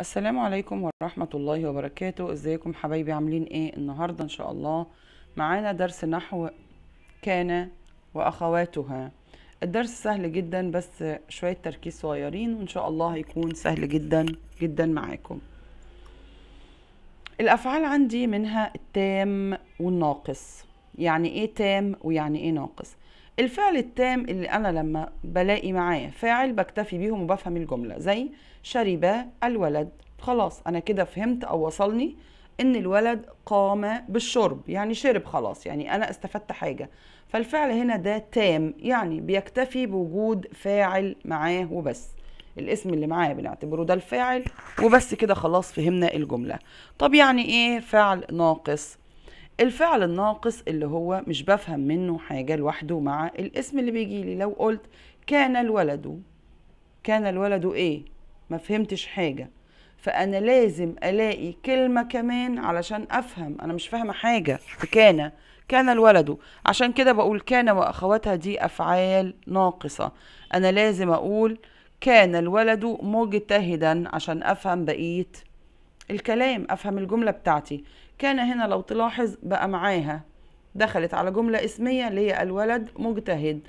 السلام عليكم ورحمة الله وبركاته ازيكم حبايبي عاملين ايه النهاردة ان شاء الله معانا درس نحو كان واخواتها الدرس سهل جدا بس شوية تركيز صغيرين وان شاء الله هيكون سهل جدا جدا معاكم الافعال عندي منها التام والناقص يعني ايه تام ويعني ايه ناقص الفعل التام اللي أنا لما بلاقي معاه فاعل بكتفي بيهم وبفهم الجملة زي شرب الولد خلاص أنا كده فهمت أو وصلني إن الولد قام بالشرب يعني شرب خلاص يعني أنا استفدت حاجة فالفعل هنا ده تام يعني بيكتفي بوجود فاعل معاه وبس الاسم اللي معاه بنعتبره ده الفاعل وبس كده خلاص فهمنا الجملة طب يعني ايه فعل ناقص الفعل الناقص اللي هو مش بفهم منه حاجة لوحده مع الاسم اللي بيجي لي لو قلت كان الولد كان الولد ايه ما فهمتش حاجة فأنا لازم ألاقي كلمة كمان علشان أفهم أنا مش فاهمة حاجة كان كان الولد عشان كده بقول كان وأخواتها دي أفعال ناقصة أنا لازم أقول كان الولد مجتهدا عشان أفهم بقية الكلام افهم الجمله بتاعتي كان هنا لو تلاحظ بقى معاها دخلت على جمله اسميه اللي هي الولد مجتهد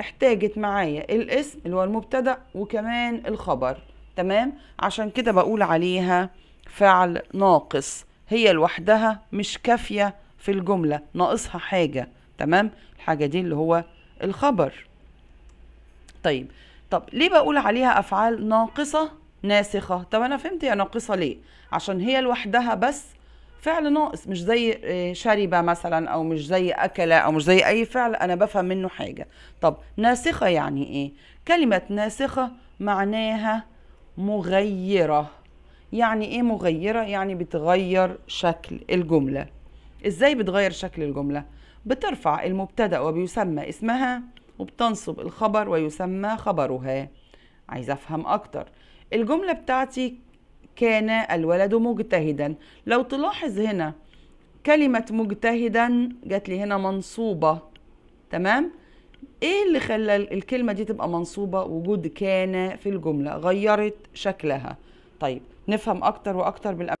احتاجت معايا الاسم اللي هو المبتدا وكمان الخبر تمام عشان كده بقول عليها فعل ناقص هي لوحدها مش كافيه في الجمله ناقصها حاجه تمام الحاجه دي اللي هو الخبر طيب طب ليه بقول عليها افعال ناقصه ناسخه طب انا فهمت يا يعني ناقصه ليه عشان هي لوحدها بس فعل ناقص مش زي آه، شرب مثلا او مش زي اكل او مش زي اي فعل انا بفهم منه حاجه طب ناسخه يعني ايه كلمه ناسخه معناها مغيره يعني ايه مغيره يعني بتغير شكل الجمله ازاي بتغير شكل الجمله بترفع المبتدا وبيسمى اسمها وبتنصب الخبر ويسمى خبرها عايزه افهم اكتر الجملة بتاعتي كان الولد مجتهدا لو تلاحظ هنا كلمة مجتهدا جات لي هنا منصوبة تمام ايه اللي خلى الكلمة دي تبقى منصوبة وجود كان في الجملة غيرت شكلها طيب نفهم اكتر واكتر بالأمثلة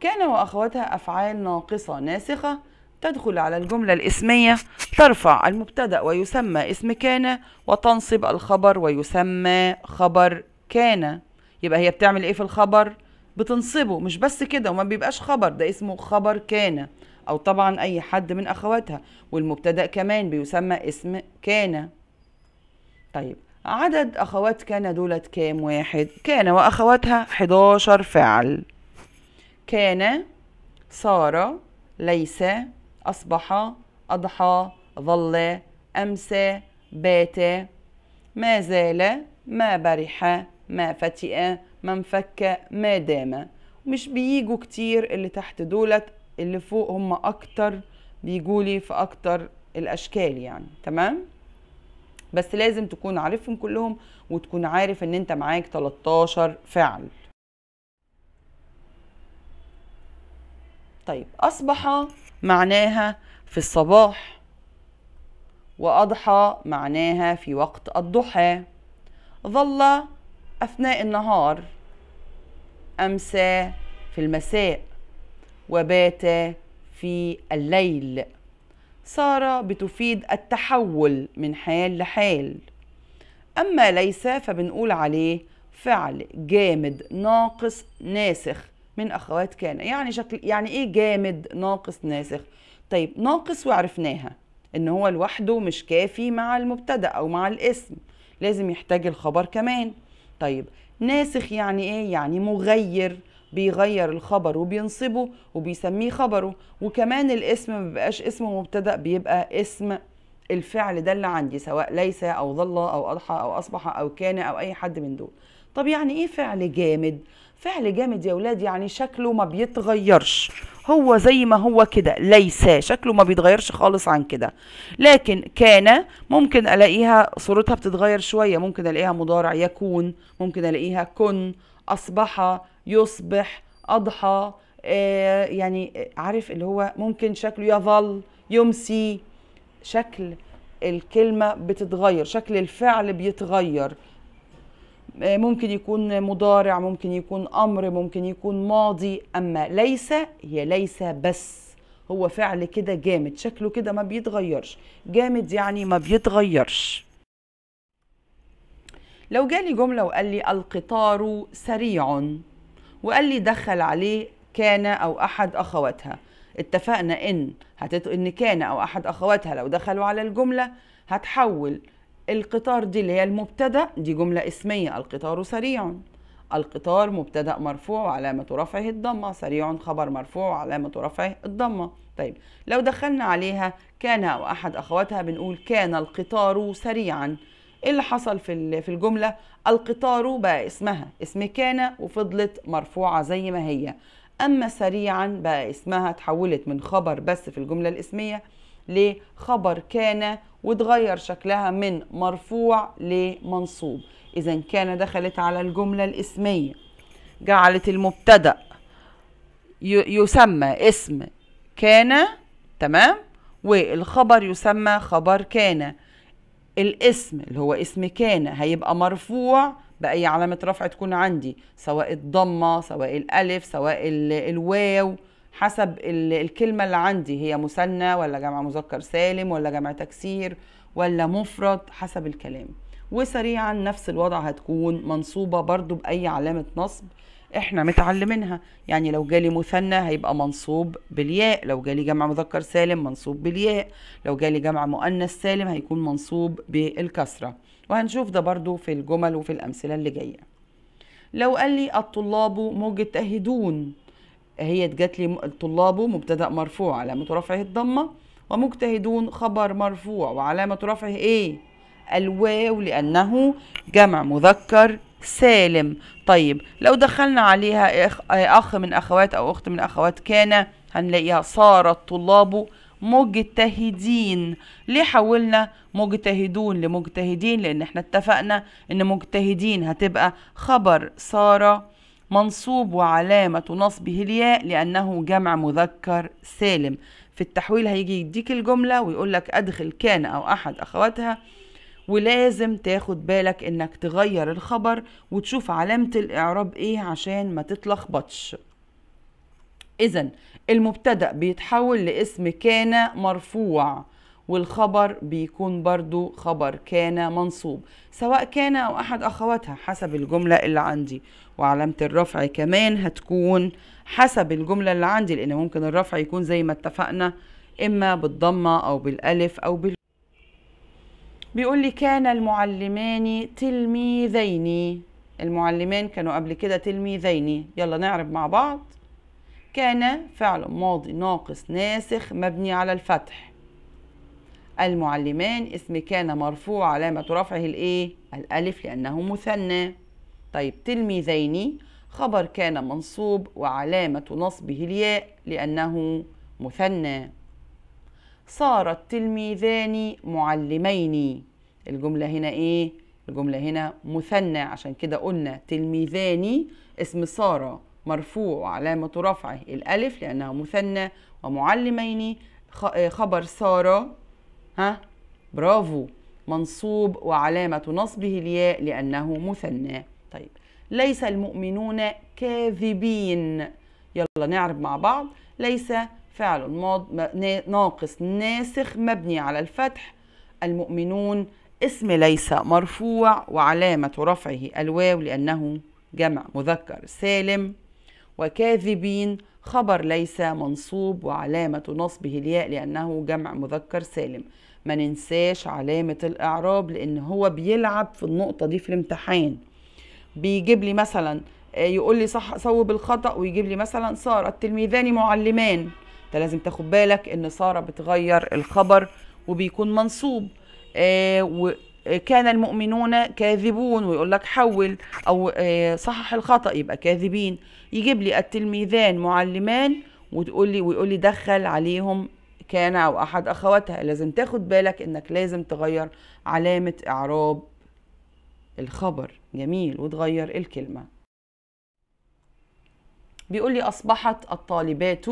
كان واخواتها افعال ناقصة ناسخة تدخل على الجملة الاسمية ترفع المبتدأ ويسمى اسم كان وتنصب الخبر ويسمى خبر كان يبقى هي بتعمل ايه في الخبر بتنصبه مش بس كده وما بيبقاش خبر ده اسمه خبر كان او طبعا اي حد من اخواتها والمبتدا كمان بيسمى اسم كان طيب عدد اخوات كان دولت كام واحد كان واخواتها 11 فعل كان صار ليس اصبح اضحى ظل أمسى بات ما زال ما برح ما فتئ ما انفك ما دام مش بييجوا كتير اللي تحت دولت اللي فوق هم أكتر بيجولي في أكتر الأشكال يعني تمام؟ بس لازم تكون عارفهم كلهم وتكون عارف ان انت معاك 13 فعل طيب اصبح معناها في الصباح وأضحى معناها في وقت الضحى ظل أثناء النهار أمسى في المساء وبات في الليل صار بتفيد التحول من حال لحال أما ليس فبنقول عليه فعل جامد ناقص ناسخ من أخوات كان يعني شكل يعني إيه جامد ناقص ناسخ طيب ناقص وعرفناها ان هو لوحده مش كافي مع المبتدا او مع الاسم لازم يحتاج الخبر كمان طيب ناسخ يعني ايه يعني مغير بيغير الخبر وبينصبه وبيسميه خبره وكمان الاسم ما بيبقاش اسم مبتدا بيبقى اسم الفعل ده اللي عندي سواء ليس او ظل او اضحى او اصبح او كان او اي حد من دول طب يعني ايه فعل جامد فعل جامد يا ولاد يعني شكله ما بيتغيرش هو زي ما هو كده ليس شكله ما بيتغيرش خالص عن كده لكن كان ممكن الاقيها صورتها بتتغير شويه ممكن الاقيها مضارع يكون ممكن الاقيها كن اصبح يصبح اضحى آه يعني عارف اللي هو ممكن شكله يظل يمسي شكل الكلمه بتتغير شكل الفعل بيتغير آه، ممكن يكون مضارع ممكن يكون امر ممكن يكون ماضي اما ليس هي ليس بس هو فعل كده جامد شكله كده ما بيتغيرش جامد يعني ما بيتغيرش لو جالي جمله وقال لي القطار سريع وقال لي دخل عليه كان او احد اخواتها اتفقنا ان هتت... ان كان او احد اخواتها لو دخلوا على الجمله هتحول القطار دي اللي هي المبتدا دي جمله اسميه القطار سريع القطار مبتدا مرفوع وعلامه رفعه الضمه سريع خبر مرفوع وعلامه رفعه الضمه طيب لو دخلنا عليها كان او احد اخواتها بنقول كان القطار سريعا ايه اللي حصل في في الجمله القطار بقى اسمها اسم كان وفضلت مرفوعه زي ما هي اما سريعا بقى اسمها تحولت من خبر بس في الجمله الاسميه لخبر كان وتغير شكلها من مرفوع لمنصوب إذا كان دخلت على الجملة الإسمية جعلت المبتدأ يسمى اسم كان تمام والخبر يسمى خبر كان الاسم اللي هو اسم كان هيبقى مرفوع بأي علامة رفع تكون عندي سواء الضمة سواء الألف سواء الواو حسب الكلمة اللي عندي هي مثنى ولا جمع مذكر سالم ولا جمع تكسير ولا مفرد حسب الكلام وسريعا نفس الوضع هتكون منصوبة برضو بأي علامة نصب احنا متعلمينها يعني لو جالي مثنى هيبقى منصوب بالياء لو جالي جمع مذكر سالم منصوب بالياء لو جالي جمع مؤنث سالم هيكون منصوب بالكسرة وهنشوف ده برضو في الجمل وفي الأمثلة اللي جاية لو قال لي الطلاب مجتهدون هي جات لي طلابه مبتدا مرفوع علامه رفعه الضمه ومجتهدون خبر مرفوع وعلامه رفعه ايه الواو لانه جمع مذكر سالم طيب لو دخلنا عليها اخ من اخوات او اخت من اخوات كان هنلاقيها صارت الطلاب مجتهدين ليه حولنا مجتهدون لمجتهدين لان احنا اتفقنا ان مجتهدين هتبقى خبر صار منصوب وعلامة نصبه الياء لأنه جمع مذكر سالم في التحويل هيجي يديك الجملة ويقول لك أدخل كان أو أحد أخواتها ولازم تاخد بالك إنك تغير الخبر وتشوف علامة الإعراب إيه عشان ما تتلخبطش إذن المبتدأ بيتحول لاسم كان مرفوع والخبر بيكون برضو خبر كان منصوب سواء كان أو أحد أخواتها حسب الجملة اللي عندي وعلامة الرفع كمان هتكون حسب الجملة اللي عندي لأن ممكن الرفع يكون زي ما اتفقنا إما بالضمة أو بالألف أو بال بيقول لي كان المعلمان تلميذين المعلمان كانوا قبل كده تلميذين يلا نعرف مع بعض كان فعل ماضي ناقص ناسخ مبني على الفتح المعلمان اسم كان مرفوع علامة رفعه الإيه؟ الألف لأنه مثنى طيب تلميذين خبر كان منصوب وعلامة نصبه الياء لأنه مثنى صار التلميذان معلمين الجملة هنا إيه؟ الجملة هنا مثنى عشان كده قلنا تلميذان اسم سارة مرفوع وعلامة رفعه الألف لأنه مثنى ومعلمين خبر سارة ها برافو منصوب وعلامة نصبه الياء لأنه مثنى طيب ليس المؤمنون كاذبين يلا نعرب مع بعض ليس فعل ماض ناقص ناسخ مبني على الفتح المؤمنون اسم ليس مرفوع وعلامة رفعه الواو لأنه جمع مذكر سالم وكاذبين خبر ليس منصوب وعلامة نصبه الياء لأنه جمع مذكر سالم ما ننساش علامة الإعراب لأن هو بيلعب في النقطة دي في الامتحان بيجيب لي مثلا آه، يقول لي صح صوب الخطأ ويجيب لي مثلا سارة التلميذان معلمان انت لازم تاخد بالك ان سارة بتغير الخبر وبيكون منصوب آه كان المؤمنون كاذبون ويقول لك حول او آه، صحح الخطا يبقى كاذبين يجيب لي التلميذان معلمان وتقول لي ويقول لي دخل عليهم كان او احد اخواتها لازم تاخد بالك انك لازم تغير علامه اعراب الخبر جميل وتغير الكلمه بيقول لي اصبحت الطالبات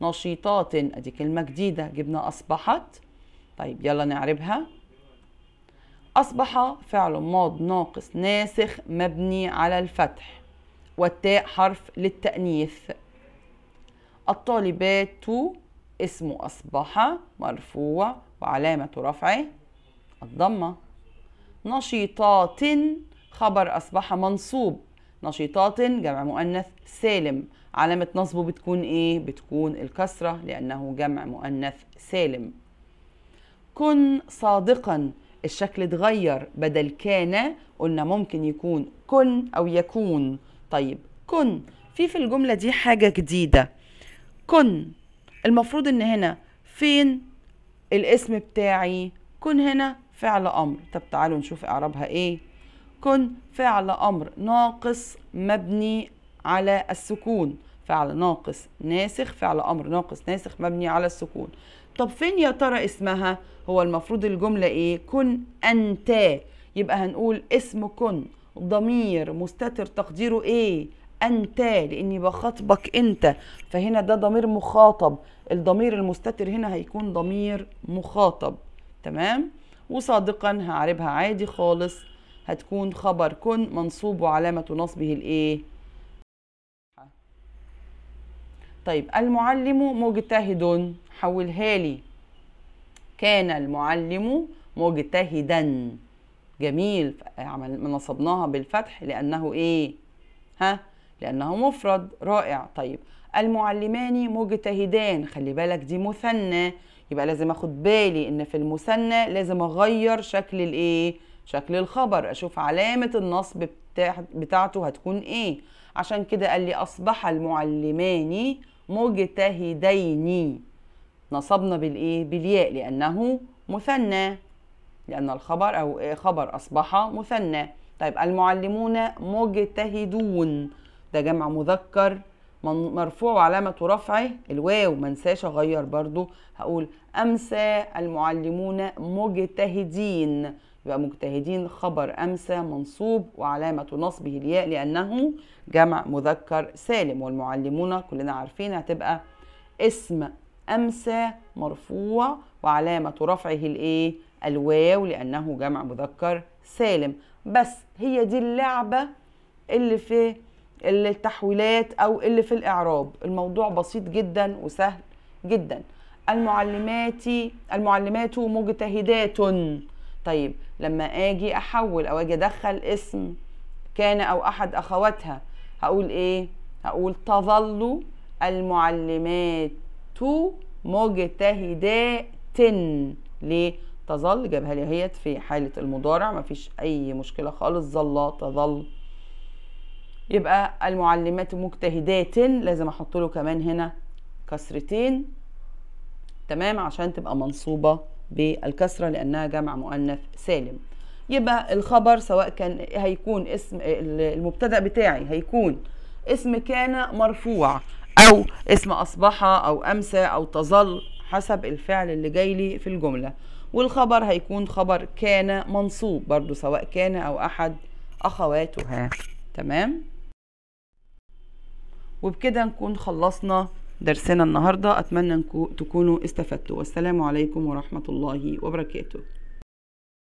نشيطات ادي كلمه جديده جبنا اصبحت طيب يلا نعربها أصبح فعل ماض ناقص ناسخ مبني على الفتح والتاء حرف للتأنيث الطالبات اسمه أصبح مرفوع وعلامة رفعه الضمة نشيطات خبر أصبح منصوب نشيطات جمع مؤنث سالم علامة نصبه بتكون إيه؟ بتكون الكسرة لأنه جمع مؤنث سالم كن صادقا الشكل اتغير بدل كان قلنا ممكن يكون كن أو يكون طيب كن في في الجملة دي حاجة جديدة كن المفروض ان هنا فين الاسم بتاعي كن هنا فعل أمر طب تعالوا نشوف إعرابها إيه كن فعل أمر ناقص مبني على السكون فعل ناقص ناسخ فعل أمر ناقص ناسخ مبني على السكون طب فين يا ترى اسمها هو المفروض الجملة ايه كن أنت يبقى هنقول اسم كن ضمير مستتر تقديره ايه انت لاني بخاطبك انت فهنا ده ضمير مخاطب الضمير المستتر هنا هيكون ضمير مخاطب تمام وصادقا هعربها عادي خالص هتكون خبر كن منصوب وعلامة نصبه الايه طيب المعلم مجتهد حولها لي كان المعلم مجتهدا جميل نصبناها بالفتح لانه ايه ها لانه مفرد رائع طيب المعلمان مجتهدان خلي بالك دي مثنى يبقى لازم اخد بالي ان في المثنى لازم اغير شكل الايه شكل الخبر اشوف علامه النصب بتاعته هتكون ايه عشان كده قال لي اصبح المعلمان مجتهدين نصبنا بالإيه؟ بالياء لأنه مثنى لأن الخبر أو خبر أصبح مثنى طيب المعلمون مجتهدون ده جمع مذكر من مرفوع وعلامة رفعه الواو منساش أغير برضو هقول أمسى المعلمون مجتهدين يبقى مجتهدين خبر أمسى منصوب وعلامة نصبه الياء لأنه جمع مذكر سالم والمعلمون كلنا عارفين هتبقى اسم أمسى مرفوع وعلامة رفعه الإيه؟ الواو لأنه جمع مذكر سالم بس هي دي اللعبة اللي في التحويلات أو اللي في الإعراب الموضوع بسيط جدا وسهل جدا المعلمات المعلمات مجتهدات طيب لما اجي احول او اجي ادخل اسم كان او احد اخواتها هقول ايه هقول تظل المعلمات تو مجتهدات ليه تظل جابها لي اهيت في حالة المضارع مفيش أي مشكلة خالص ظل تظل يبقى المعلمات مجتهدات لازم أحط له كمان هنا كسرتين تمام عشان تبقى منصوبة بالكسرة لأنها جمع مؤنث سالم يبقى الخبر سواء كان هيكون اسم المبتدأ بتاعي هيكون اسم كان مرفوع أو اسم أصبح أو أمسى أو تظل حسب الفعل اللي جاي لي في الجملة والخبر هيكون خبر كان منصوب برضو سواء كان أو أحد أخواتها تمام وبكده نكون خلصنا درسنا النهاردة أتمنى تكونوا استفدتوا والسلام عليكم ورحمة الله وبركاته